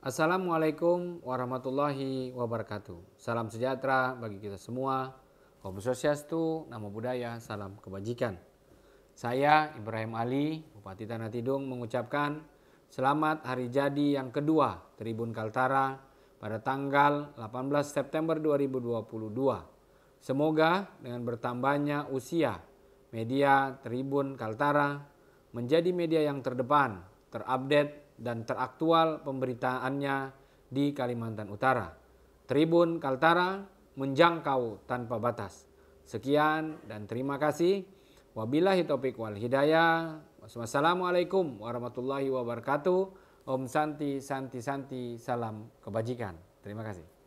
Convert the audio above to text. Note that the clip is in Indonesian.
Assalamualaikum warahmatullahi wabarakatuh. Salam sejahtera bagi kita semua. Om Swastiastu, Namo Buddhaya, Salam Kebajikan. Saya Ibrahim Ali, Bupati Tanah Tidung mengucapkan selamat hari jadi yang kedua Tribun Kaltara pada tanggal 18 September 2022. Semoga dengan bertambahnya usia media Tribun Kaltara menjadi media yang terdepan, terupdate, dan teraktual pemberitaannya di Kalimantan Utara. Tribun Kaltara menjangkau tanpa batas. Sekian dan terima kasih. Wabillahi taufiq wal hidayah. Wassalamualaikum warahmatullahi wabarakatuh. Om Santi, Santi, Santi, salam kebajikan. Terima kasih.